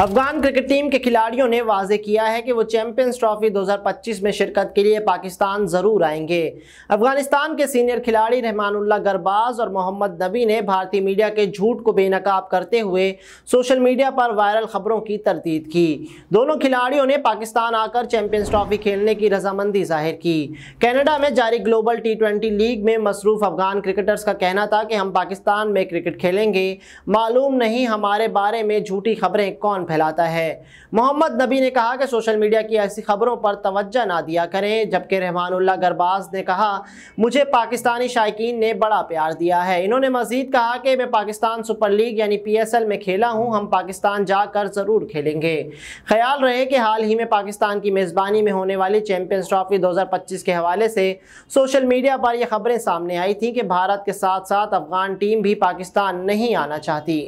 Afghan cricket team के खिलाड़ियों ने वाजे किया है कि वो चैंपियंस ट्रॉफी 2025 में शिरकत के लिए पाकिस्तान ज़रूर आएंगे अफगानिस्तान के सीनियर खिलाड़ी रहमानुल्ला गरबाज और मोहम्मद नबी ने भारतीय मीडिया के झूठ को बेनकाब करते हुए सोशल मीडिया पर वायरल खबरों की तरदीद की दोनों खिलाड़ियों ने पाकिस्तान आकर चैंपियंस ट्रॉफी खेलने की रजामंदी जाहिर की कैनेडा में जारी ग्लोबल टी ट्वेंटी लीग में मसरूफ अफगान क्रिकेटर्स का कहना था कि हम पाकिस्तान में क्रिकेट खेलेंगे मालूम नहीं हमारे बारे में झूठी खबरें कौन फैलाता है मोहम्मद नबी ने कहा कि सोशल मीडिया की ऐसी खबरों पर तवज्जो ना दिया करें जबकि रहमानुल्लाह गरबाज ने कहा मुझे पाकिस्तानी शायकीन ने बड़ा प्यार दिया है इन्होंने मजीद कहा कि मैं पाकिस्तान सुपर लीग यानी पी एस एल में खेला हूँ हम पाकिस्तान जाकर ज़रूर खेलेंगे ख्याल रहे कि हाल ही में पाकिस्तान की मेज़बानी में होने वाली चैम्पियंस ट्रॉफी दो के हवाले से सोशल मीडिया पर यह खबरें सामने आई थी कि भारत के साथ साथ अफगान टीम भी पाकिस्तान नहीं आना चाहती